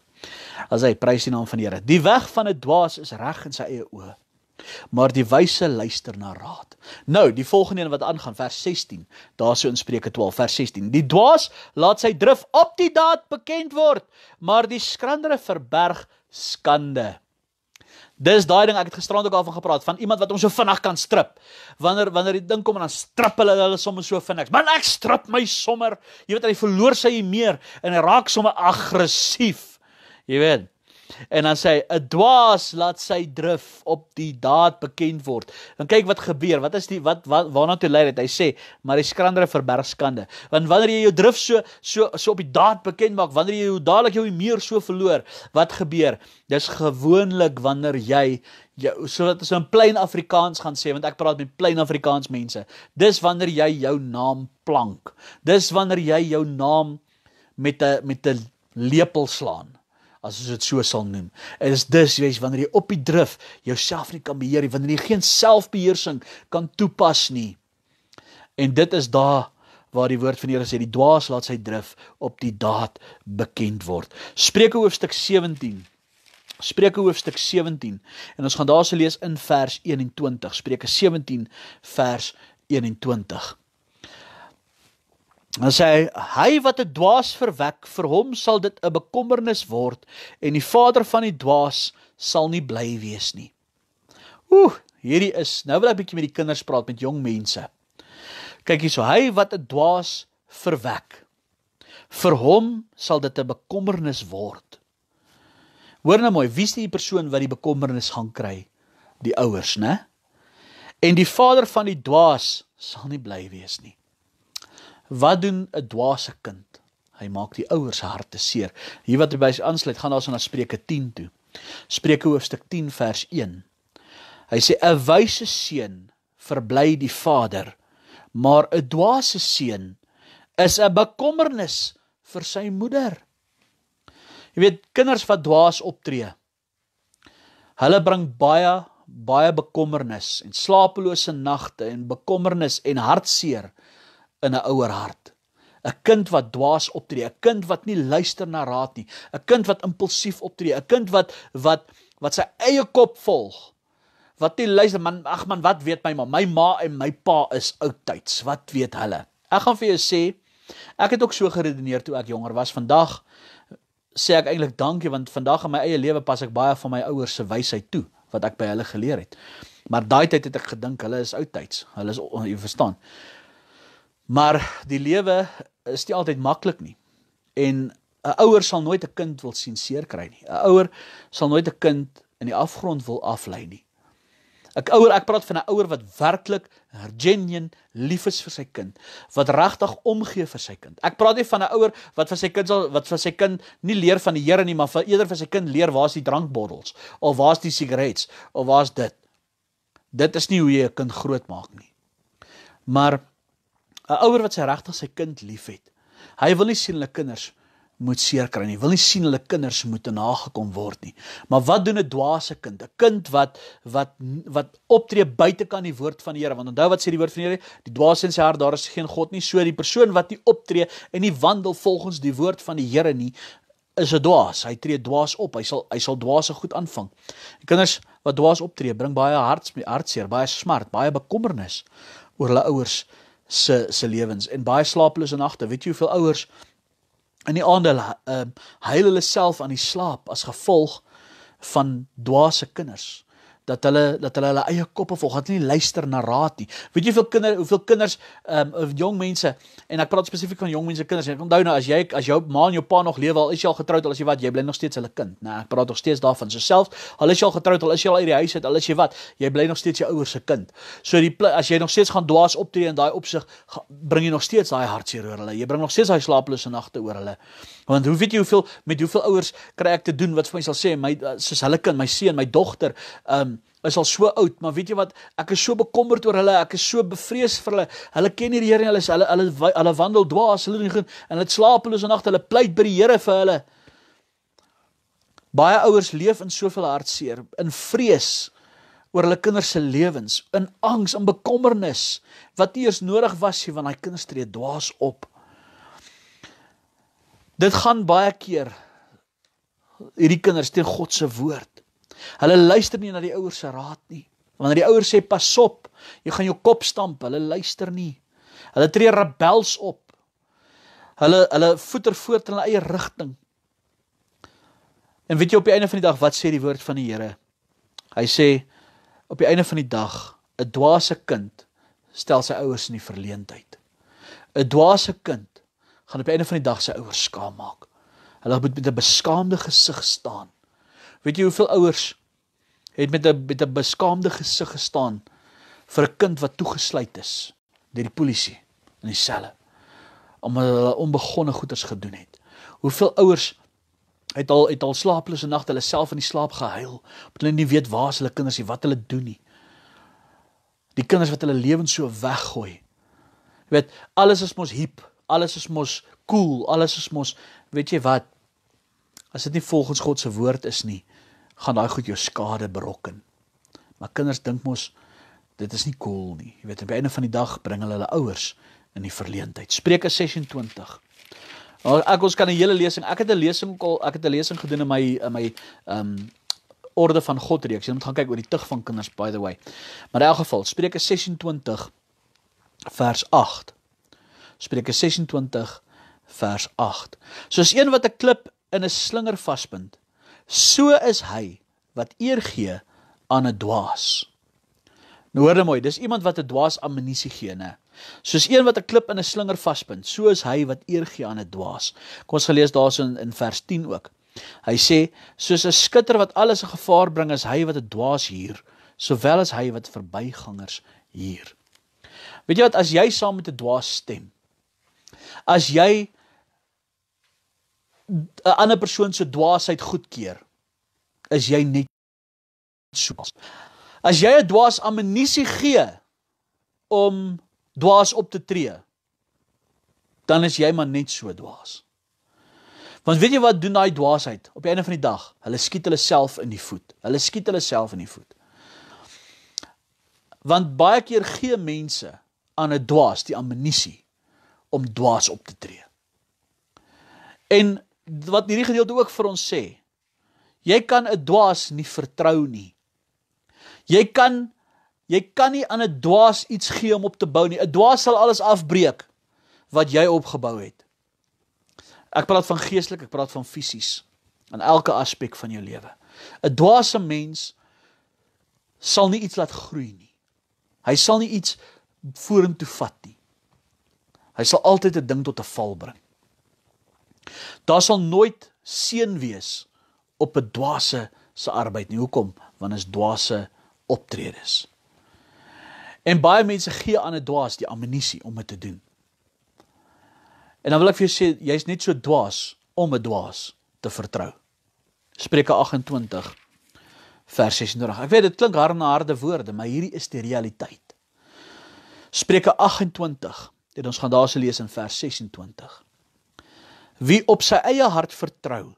As hy prys die naam van die Here. Die weg van 'n dwaas is reg in sy eie oë. Maar die wyse luister na raad. Nou, die volgende een wat aangaan, vers 16. Daar sou in Spreuke 12 vers 16. Die dwaas laat sy drif op die daad bekend word, maar die skrandere verberg skande. Dis daai ding ek het gisterand ook daarvan gepraat van iemand wat ons so vinnig kan strip. Wanneer wanneer die ding kom en dan strip hulle hulle sommer so vinnig. Man ek strip my sommer. Jy weet hy verloor sy meer en hy raak sommer aggressief. Jy weet. En dan sê 'n dwaas laat sy drif op die daad bekend word. Dan kyk wat gebeur. Wat is die wat, wat waarna toe lei dit? Hy sê, maar die skrandere verberg skande. Want wanneer jy jou drif so so so op die daad bekend maak, wanneer jy jou dadelik jou meer so verloor, wat gebeur? Dis gewoonlik wanneer jy jou so wat is in plain Afrikaans gaan sê, want ek praat met plain Afrikaans mense. Dis wanneer jy jou naam plank. Dis wanneer jy jou naam met 'n met 'n lepel slaan as ons dit so sal noem. Dit is dus jy weet wanneer jy op die drif jouself nie kan beheer nie, wanneer jy geen selfbeheersing kan toepas nie. En dit is daar waar die woord van die Here sê die dwaas laat sy drif op die daad bekend word. Spreuke hoofstuk 17 Spreuke hoofstuk 17 en ons gaan daarse lees in vers 21. Spreuke 17 vers Dan sê hy, hy wat 'n dwaas verwek, vir hom sal dit 'n bekommernis word en die vader van die dwaas sal nie bly wees nie. Oeh, hierdie is nou wil ek 'n bietjie met die kinders praat met jong mense. Kyk hierso, hy wat 'n dwaas verwek, vir hom sal dit 'n bekommernis word. Hoor nou mooi, wie is die persoon wat die bekommernis gaan kry? Die ouers, né? En die vader van die dwaas sal nie bly wees nie. Wat doen 'n dwaase kind? Hy maak die ouers harte seer. Hier wat by sy aansluit, gaan ons na Spreuke 10 toe. Spreuke hoofstuk 10 vers 1. Hy sê 'n wyse seun verbly die vader, maar 'n dwaase seun is 'n bekommernis vir sy moeder. Jy weet, kinders wat dwaas optree, hulle bring baie baie bekommernis en slapelose nagte en bekommernis en hartseer in 'n ouer hart. 'n Kind wat dwaas optree, 'n kind wat nie luister na raad nie, 'n kind wat impulsief optree, 'n kind wat wat wat sy eie kop volg. Wat nie luister man, ag man, wat weet my ma? My ma en my pa is oud tyd. Wat weet hulle? Ek gaan vir jou sê, ek het ook so geredeneer toe ek jonger was. Vandag sê ek eintlik dankie want vandag in my eie lewe pas ek baie van my ouers se wysheid toe wat ek by hulle geleer het. Maar daai tyd het ek gedink hulle is oud tyd. Hulle is jy verstaan. Maar die lewe is nie altyd maklik nie. En 'n ouer sal nooit 'n kind wil sien seer kry nie. 'n Ouer sal nooit 'n kind in die afgrond wil aflei nie. 'n Ouer, ek praat van 'n ouer wat werklik genuen lief is vir sy kind, wat regtig omgee vir sy kind. Ek praat nie van 'n ouer wat vir sy kind sal wat vir sy kind nie leer van die Here nie, maar vir eerder vir sy kind leer waar is die drankbottels of waar is die sigarette of waar is dit. Dit is nie hoe jy 'n kind grootmaak nie. Maar 'n ouer wat sy regtig sy kind liefhet. Hy wil nie sien hulle kinders moet seer kry nie. Wil nie sien hulle kinders moet nagekom word nie. Maar wat doen 'n dwaase kind? 'n Kind wat wat wat optree buitekant die woord van die Here. Want onthou wat sê die woord van die Here? Die dwaas in sy hart daar is geen God nie. So die persoon wat nie optree en nie wandel volgens die woord van die Here nie, is 'n dwaas. Hy tree dwaas op. Hy sal hy sal dwaase goed aanvang. Die kinders wat dwaas optree, bring baie harts hartseer, baie smart, baie bekommernis oor hulle ouers se se lewens en baie slaaplose nagte. Weet jy hoeveel ouers in die aande ehm uh, heil hulle self aan die slaap as gevolg van dwaase kinders dat hulle dat hulle hulle eie koppe volgens nie luister na raad nie. Weet jy hoeveel kinders, hoeveel kinders ehm um, jong mense en ek praat spesifiek van jong mense kinders. Ek onthou nou as jy as jou ma en jou pa nog leef, al is jy al getroud, al is jy wat, jy bly nog steeds hulle kind, né? Nou, ek praat nog steeds daarvan. So self, hulle is al getroud, al is jy al uit die huis uit, al is jy wat, jy bly nog steeds jou ouers se kind. So die as jy nog steeds gaan dwaas optree in daai opsig, bring jy nog steeds daai hartseer oor hulle. Jy bring nog steeds daai slapelose nagte oor hulle. Want hoe weet jy hoeveel met hoeveel ouers kry ek te doen wat vir my sal sê my eh, soos hulle kind, my seun, my dogter, ehm um, is al so oud, maar weet jy wat, ek is so bekommerd oor hulle, ek is so bevrees vir hulle. Hulle ken nie die Here nie, hulle hulle hulle, hulle wandel dwaas, hulle doen en hulle slaap hulle se nagte, hulle pleit by die Here vir hulle. Baie ouers leef in soveel hartseer, in vrees oor hulle kinders se lewens, in angs en bekommernis wat nie eens nodig was nie want daai kinders tree dwaas op. Dit gaan baie keer hierdie kinders teen God se woord. Hulle luister nie na die ouers se raad nie. Wanneer die ouers sê pas op, jy gaan jou kop stamp, hulle luister nie. Hulle tree rebels op. Hulle hulle voeter voort in hulle eie rigting. En weet jy op die einde van die dag wat sê die woord van die Here? Hy sê op die einde van die dag 'n dwaase kind stel sy ouers in die verleentheid. 'n Dwaase kind gaan op die einde van die dag sy ouers skaam maak. Hulle moet met 'n beskaamde gesig staan. Weet jy hoeveel ouers het met 'n met 'n beskaamde gesig gestaan vir 'n kind wat toegesluit is deur die polisie in die selle omdat hulle onbegonne goeders gedoen het. Hoeveel ouers het al het al slaaplose nagte hulle self in die slaap gehuil omdat hulle nie weet waar hulle kinders is, wat hulle doen nie. Die kinders wat hulle lewens so weggooi. Jy weet, alles is mos hip alles is mos cool, alles is mos, weet jy wat? As dit nie volgens God se woord is nie, gaan daai goed jou skade berokken. Maar kinders dink mos dit is nie cool nie. Jy weet, aan die einde van die dag bring hulle hulle ouers in die verleentheid. Spreuke 26 nou, Ek ons kan 'n hele lesing. Ek het 'n lesing kol, ek het 'n lesing gedoen in my in my ehm um, orde van God reeks. Jy moet gaan kyk oor die tug van kinders by the way. Maar in elk geval, Spreuke 26 vers Spreuke 26 vers 8. Soos een wat 'n klip in 'n slinger vasbind, so is hy wat eer gee aan 'n dwaas. Nou hoor mooi, dis iemand wat 'n dwaas amnisie gee, né? Soos een wat 'n klip in 'n slinger vasbind, so is hy wat eer gee aan 'n dwaas. Kom ons gelees daarso in, in vers 10 ook. Hy sê, soos 'n skutter wat alles in gevaar bring, is hy wat 'n dwaas hier, sowel as hy wat verbygangers hier. Weet jy wat, as jy saam met 'n dwaas stem, as jy 'n ander persoon se dwaasheid goedkeur, is jy net so. As jy 'n dwaas amnisie gee om dwaas op te tree, dan is jy maar net so dwaas. Want weet jy wat doen daai dwaasheid op die einde van die dag? Hulle skiet hulle self in die voet. Hulle skiet hulle self in die voet. Want baie keer gee mense aan 'n dwaas die amnisie om dwaas op te tree. En wat hierdie gedeelte ook vir ons sê, jy kan 'n dwaas nie vertrou nie. Jy kan jy kan nie aan 'n dwaas iets gee om op te bou nie. 'n Dwaas sal alles afbreek wat jy opgebou het. Ek praat van geestelik, ek praat van fisies in elke aspek van jou lewe. 'n Dwaase mens sal nie iets laat groei nie. Hy sal nie iets vorentoe vat nie. Hy sal altyd 'n ding tot 'n val bring. Daar sal nooit seën wees op 'n dwaase se arbeid nie. Hoekom? Want is dwaase optredes. En baie mense gee aan 'n dwaas die amnisie om dit te doen. En dan wil ek vir jou sê, jy's net so dwaas om 'n dwaas te vertrou. Spreuke 28 vers 26. Ek weet dit klink hard na harde woorde, maar hierdie is die realiteit. Spreuke 28 Dit ons gaan daarse lees in vers 26. Wie op sy eie hart vertrou,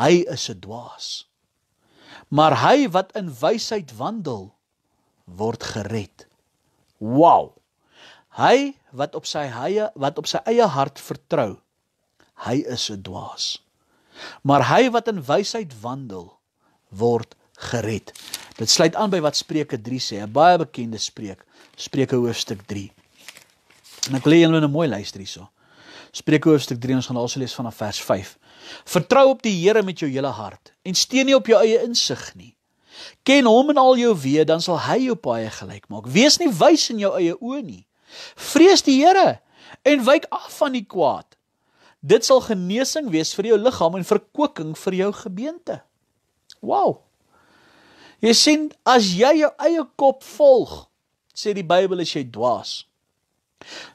hy is 'n dwaas. Maar hy wat in wysheid wandel, word gered. Wow. Hy wat op sy eie wat op sy eie hart vertrou, hy is 'n dwaas. Maar hy wat in wysheid wandel, word gered. Dit sluit aan by wat Spreuke 3 sê, 'n baie bekende spreek, Spreuke hoofstuk 3. En ek lê julle 'n nou mooi luister hierso. Spreuke hoofstuk 3 ons gaan also lees vanaf vers 5. Vertrou op die Here met jou hele hart en steun nie op jou eie insig nie. Ken hom in al jou weë, dan sal hy jou paaie gelyk maak. Wees nie wys in jou eie oë nie. Vrees die Here en wyk af van die kwaad. Dit sal genesing wees vir jou liggaam en verkwikking vir jou gebeente. Wow. Jy sien as jy jou eie kop volg, sê die Bybel as jy dwaas is.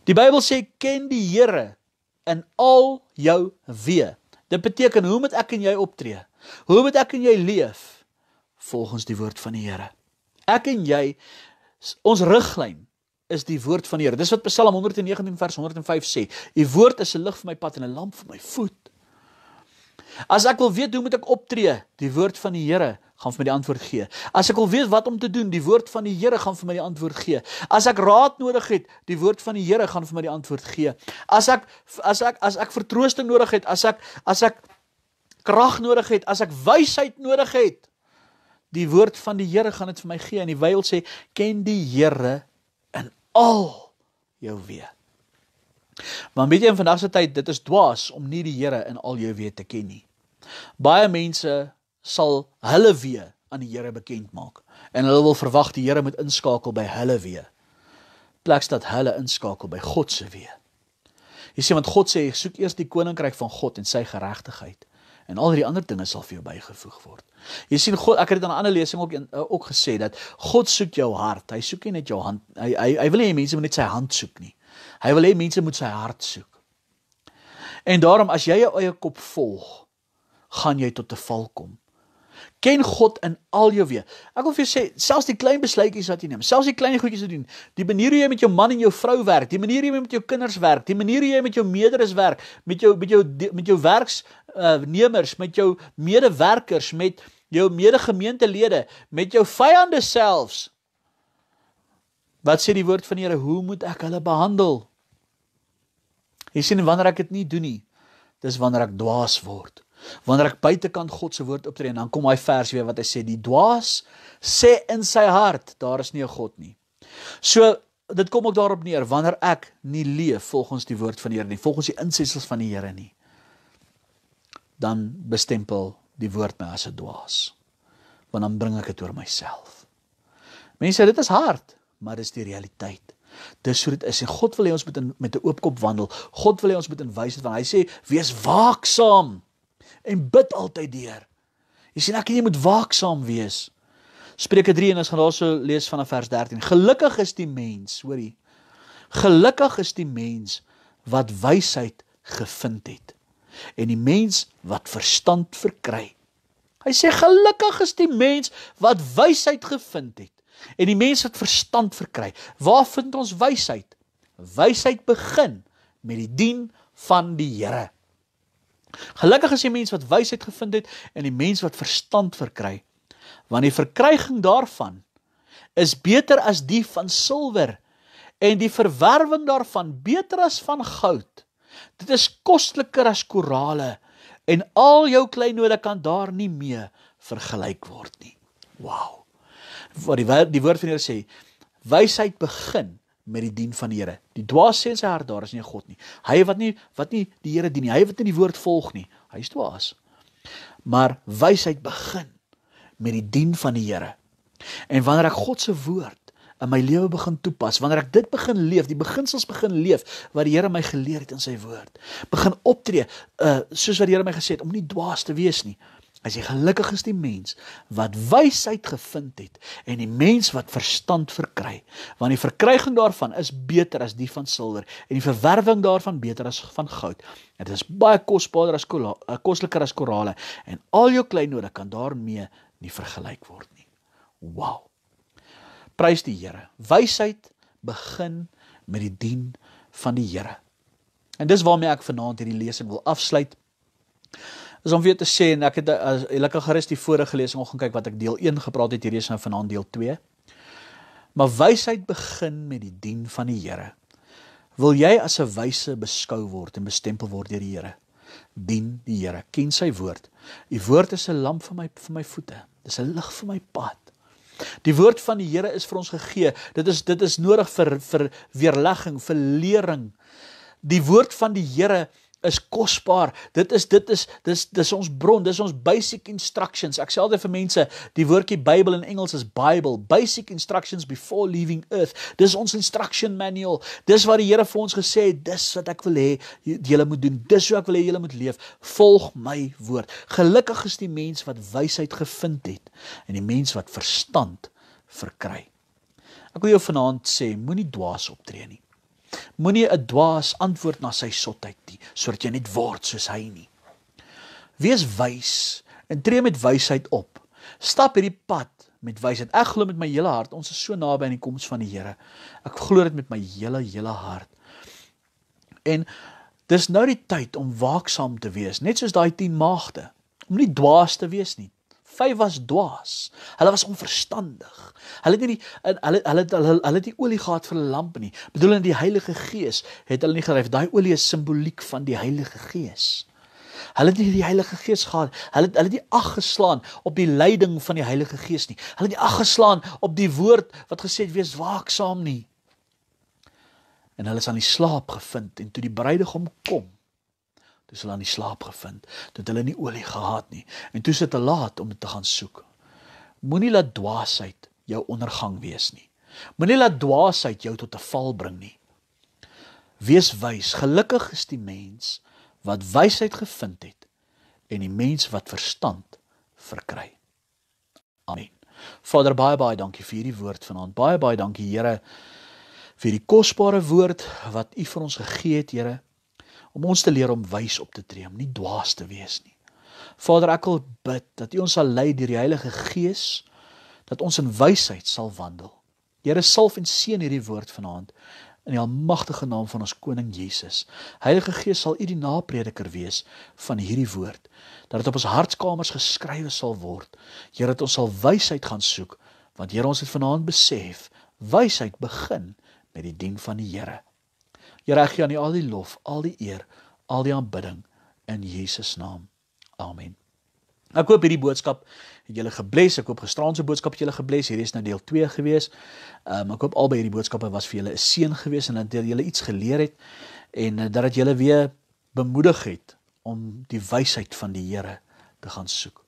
Die Bybel sê ken die Here in al jou weë. Dit beteken hoe moet ek en jy optree? Hoe moet ek en jy leef volgens die woord van die Here? Ek en jy ons riglyn is die woord van die Here. Dis wat Psalm 119 vers 105 sê. U woord is 'n lig vir my pad en 'n lamp vir my voet. As ek wil weet hoe moet ek optree? Die woord van die Here gaan vir my die antwoord gee. As ek wil weet wat om te doen, die woord van die Here gaan vir my die antwoord gee. As ek raad nodig het, die woord van die Here gaan vir my die antwoord gee. As ek as ek as ek vertroosting nodig het, as ek as ek krag nodig het, as ek wysheid nodig het, die woord van die Here gaan dit vir my gee en die Bybel sê ken die Here in al jou weë. Maar weet jy in vandag se tyd, dit is dwaas om nie die Here in al jou weë te ken nie. Baie mense sal hulle weer aan die Here bekend maak en hulle wil verwag die Here moet inskakel by hulle weer plaas dat hulle inskakel by God se weer. Jy sien want God sê soek eers die koninkryk van God en sy geregtigheid en al die ander dinge sal vir jou bygevoeg word. Jy sien God ek het dit in 'n ander lesing ook eh, ook gesê dat God soek jou hart. Hy soek nie net jou hand. Hy hy, hy wil nie hê mense moet net sy hand soek nie. Hy wil hê mense moet sy hart soek. En daarom as jy jou eie kop volg, gaan jy tot 'n val kom. Ken God in al jou wees. Ek wil vir jou sê, selfs die klein besluitjies wat jy neem, selfs die klein goedjies wat jy doen, die manier hoe jy met jou man en jou vrou werk, die manier hoe jy met jou kinders werk, die manier hoe jy met jou meederes werk, met jou met jou met jou werks uh, nemers, met jou medewerkers, met jou medegemeentelede, met jou vyande selfs. Wat sê die woord van die Here, hoe moet ek hulle behandel? Jy sien wanneer ek dit nie doen nie, dis wanneer ek dwaas word wanneer ek buitekant God se woord optree en dan kom hy vers weer wat hy sê die dwaas sê in sy hart daar is nie 'n God nie. So dit kom ook daarop neer wanneer ek nie leef volgens die woord van die Here nie, volgens die insessels van die Here nie. Dan bestempel die woord my as 'n dwaas. Want dan bring ek dit oor myself. Mense, dit is hard, maar dis die realiteit. Dis hoe dit is. En God wil hê ons moet in, met 'n oop kop wandel. God wil hê ons moet in wysheid wandel. Hy sê: "Wees waaksaam." en bid altyd deur. Jy sien ek en jy moet waaksaam wees. Spreuke 3 en ons gaan daarso lees vanaf vers 13. Gelukkig is die mens, hoorie. Gelukkig is die mens wat wysheid gevind het en die mens wat verstand verkry. Hy sê gelukkig is die mens wat wysheid gevind het en die mens wat verstand verkry. Waar vind ons wysheid? Wysheid begin met die dien van die Here. Gelukkig is die mens wat wysheid gevind het en die mens wat verstand verkry. Want die verkryging daarvan is beter as die van silwer en die verwerwing daarvan beter as van goud. Dit is kosteliker as korale en al jou kleinode kan daar nie mee vergelyk word nie. Wow. Wat die die woord van die Here sê, wysheid begin met die dien van die Here. Die dwaas sê in sy hart daar is nie 'n God nie. Hy wat nie wat nie die Here dien nie, hy wat nie die woord volg nie, hy is dwaas. Maar wysheid begin met die dien van die Here. En wanneer ek God se woord in my lewe begin toepas, wanneer ek dit begin leef, die beginsels begin leef wat die Here my geleer het in sy woord, begin optree uh soos wat die Here my gesê het om nie dwaas te wees nie. As jy gelukkig is die mens wat wysheid gevind het en die mens wat verstand verkry, want die verkryging daarvan is beter as die van silwer en die verwerwing daarvan beter as van goud. Dit is baie kosbaarder as eh, kosliker as korale en al jou kleinode kan daarmee nie vergelyk word nie. Wow. Prys die Here. Wysheid begin met die dien van die Here. En dis waarmee ek vanaand hierdie lesing wil afsluit is om weer te sê en ek het eh, as gelukkig gerus die vorige lesing gaan kyk wat ek deel 1 gepraat het hierdie is nou vanaand deel 2. Maar wysheid begin met die dien van die Here. Wil jy as 'n wyse beskou word en bestempel word deur die Here? Dien die Here, ken sy woord. U woord is 'n lamp vir my vir my voete. Dis 'n lig vir my pad. Die woord van die Here is vir ons gegee. Dit is dit is nodig vir vir weerlegging, vir lering. Die woord van die Here is kosbaar. Dit is dit is dis dis ons bron, dis ons basic instructions. Ek sê altyd vir mense, die woordjie Bybel in Engels is Bible, basic instructions before leaving earth. Dis ons instruction manual. Dis wat die Here vir ons gesê het, dis wat ek wil hê julle moet doen. Dis hoe ek wil hê julle moet leef. Volg my woord. Gelukkig is die mens wat wysheid gevind het en die mens wat verstand verkry. Ek wil jou vanaand sê, moenie dwaas optree nie. Moenie 'n dwaas antwoord na sy sotheid nie, sodat jy net word soos hy nie. Wees wys en tree met wysheid op. Stap hierdie pad met wysheid. Ek glo met my hele hart, ons is so naby aan die koms van die Here. Ek glo dit met my hele hele hart. En dis nou die tyd om waaksaam te wees, net soos daai 10 maagde, om nie dwaas te wees nie. Vyf was dwaas. Hulle was onverstandig. Hulle het nie die hulle hulle hulle hulle het nie olie gehad vir 'n lamp nie. Bedoel in die Heilige Gees het hulle nie geryf. Daai olie is simboliek van die Heilige Gees. Hulle het nie die Heilige Gees gehad. Hulle het hulle het nie ag geslaan op die leiding van die Heilige Gees nie. Hulle het nie ag geslaan op die woord wat gesê het wees waaksaam nie. En hulle is aan die slaap gevind en toe die bruidegom kom, toe hulle aan die slaap gevind dat hulle nie olie gehad nie en toe sit hulle laat om te gaan soek moenie laat dwaasheid jou ondergang wees nie moenie laat dwaasheid jou tot 'n val bring nie wees wys gelukkig is die mens wat wysheid gevind het en die mens wat verstand verkry amen vader baie baie dankie vir hierdie woord vanaand baie baie dankie Here vir die kosbare woord wat u vir ons gegee het Here om ons te leer om wys op te tree, om nie dwaas te wees nie. Vader, ek wil bid dat U ons sal lei deur die Heilige Gees dat ons in wysheid sal wandel. Here, salf en seën hierdie woord vanaand in die almagtige naam van ons koning Jesus. Heilige Gees, sal U die naprediker wees van hierdie woord dat dit op ons hartskamers geskrywe sal word. Here, dat ons sal wysheid gaan soek, want Here, ons het vanaand besef, wysheid begin met die dien van die Here. Here gee aan U al die lof, al die eer, al die aanbidding in Jesus naam. Amen. Ek hoop hierdie boodskap het julle gebless. Ek hoop gisteraand se boodskap het julle gebless. Hierdie is nou deel 2 gewees. Ehm um, ek hoop albei hierdie boodskappe was vir julle 'n seën gewees en dat julle iets geleer het en eh, dat dit julle weer bemoedig het om die wysheid van die Here te gaan soek.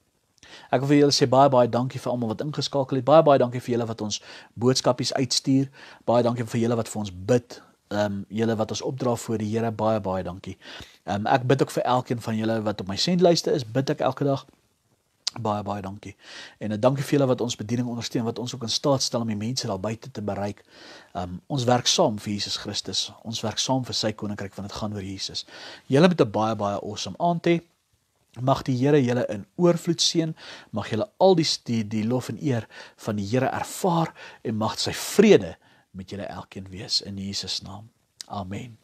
Ek wil vir julle sê baie baie dankie vir almal wat ingeskakel het. Baie baie dankie vir julle wat ons boodskapies uitstuur. Baie dankie vir julle wat vir ons bid ehm um, julle wat ons opdra voor die Here baie baie dankie. Ehm um, ek bid ook vir elkeen van julle wat op my sendlyste is, bid ek elke dag baie baie dankie. En uh, dankie vir julle wat ons bediening ondersteun wat ons ook in staat stel om die mense daar buite te bereik. Ehm um, ons werk saam vir Jesus Christus. Ons werk saam vir sy koninkryk want dit gaan oor Jesus. Julle moet 'n baie baie awesome aand hê. Mag die Here julle in oorvloed seën. Mag julle al die, die die lof en eer van die Here ervaar en mag sy vrede met julle elkeen wees in Jesus naam. Amen.